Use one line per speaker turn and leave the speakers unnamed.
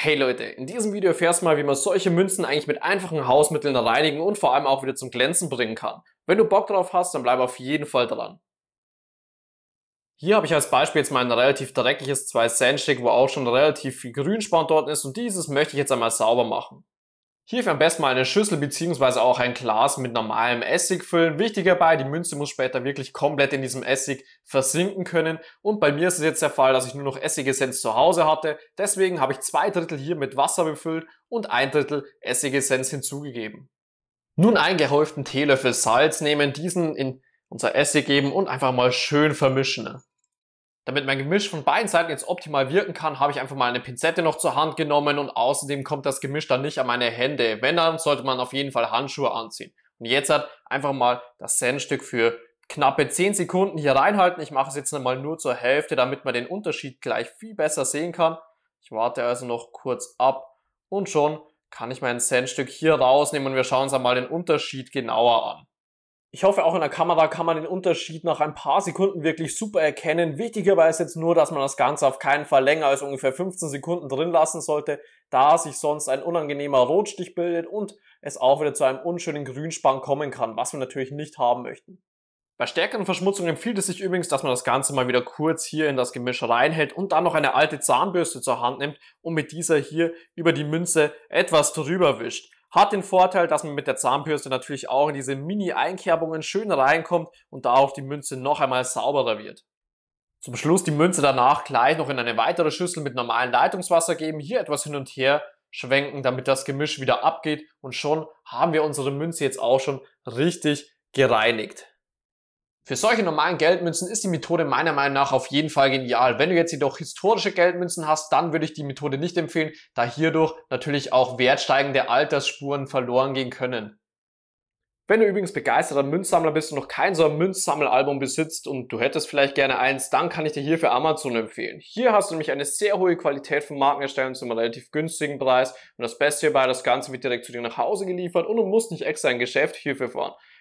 Hey Leute, in diesem Video erfährst du mal, wie man solche Münzen eigentlich mit einfachen Hausmitteln reinigen und vor allem auch wieder zum Glänzen bringen kann. Wenn du Bock drauf hast, dann bleib auf jeden Fall dran. Hier habe ich als Beispiel jetzt mal ein relativ dreckiges 2 Cent Stück, wo auch schon relativ viel Grünspann dort ist und dieses möchte ich jetzt einmal sauber machen. Hierfür am besten mal eine Schüssel bzw. auch ein Glas mit normalem Essig füllen. Wichtig dabei, die Münze muss später wirklich komplett in diesem Essig versinken können. Und bei mir ist es jetzt der Fall, dass ich nur noch Essigessenz zu Hause hatte. Deswegen habe ich zwei Drittel hier mit Wasser befüllt und ein Drittel Essigessenz hinzugegeben. Nun einen gehäuften Teelöffel Salz nehmen, diesen in unser Essig geben und einfach mal schön vermischen. Damit mein Gemisch von beiden Seiten jetzt optimal wirken kann, habe ich einfach mal eine Pinzette noch zur Hand genommen und außerdem kommt das Gemisch dann nicht an meine Hände. Wenn, dann sollte man auf jeden Fall Handschuhe anziehen. Und jetzt hat einfach mal das Senfstück für knappe 10 Sekunden hier reinhalten. Ich mache es jetzt nochmal nur zur Hälfte, damit man den Unterschied gleich viel besser sehen kann. Ich warte also noch kurz ab und schon kann ich mein Sandstück hier rausnehmen und wir schauen uns einmal den Unterschied genauer an. Ich hoffe, auch in der Kamera kann man den Unterschied nach ein paar Sekunden wirklich super erkennen. Wichtigerweise jetzt nur, dass man das Ganze auf keinen Fall länger als ungefähr 15 Sekunden drin lassen sollte, da sich sonst ein unangenehmer Rotstich bildet und es auch wieder zu einem unschönen Grünspann kommen kann, was wir natürlich nicht haben möchten. Bei stärkeren Verschmutzungen empfiehlt es sich übrigens, dass man das Ganze mal wieder kurz hier in das Gemisch reinhält und dann noch eine alte Zahnbürste zur Hand nimmt und mit dieser hier über die Münze etwas drüber wischt. Hat den Vorteil, dass man mit der Zahnbürste natürlich auch in diese Mini-Einkerbungen schön reinkommt und da auch die Münze noch einmal sauberer wird. Zum Schluss die Münze danach gleich noch in eine weitere Schüssel mit normalem Leitungswasser geben, hier etwas hin und her schwenken, damit das Gemisch wieder abgeht und schon haben wir unsere Münze jetzt auch schon richtig gereinigt. Für solche normalen Geldmünzen ist die Methode meiner Meinung nach auf jeden Fall genial. Wenn du jetzt jedoch historische Geldmünzen hast, dann würde ich die Methode nicht empfehlen, da hierdurch natürlich auch wertsteigende Altersspuren verloren gehen können. Wenn du übrigens begeisterter Münzsammler bist und noch kein so ein Münzsammelalbum besitzt und du hättest vielleicht gerne eins, dann kann ich dir hierfür Amazon empfehlen. Hier hast du nämlich eine sehr hohe Qualität von Markenherstellern zu einem relativ günstigen Preis und das Beste hierbei, das Ganze wird direkt zu dir nach Hause geliefert und du musst nicht extra ein Geschäft hierfür fahren.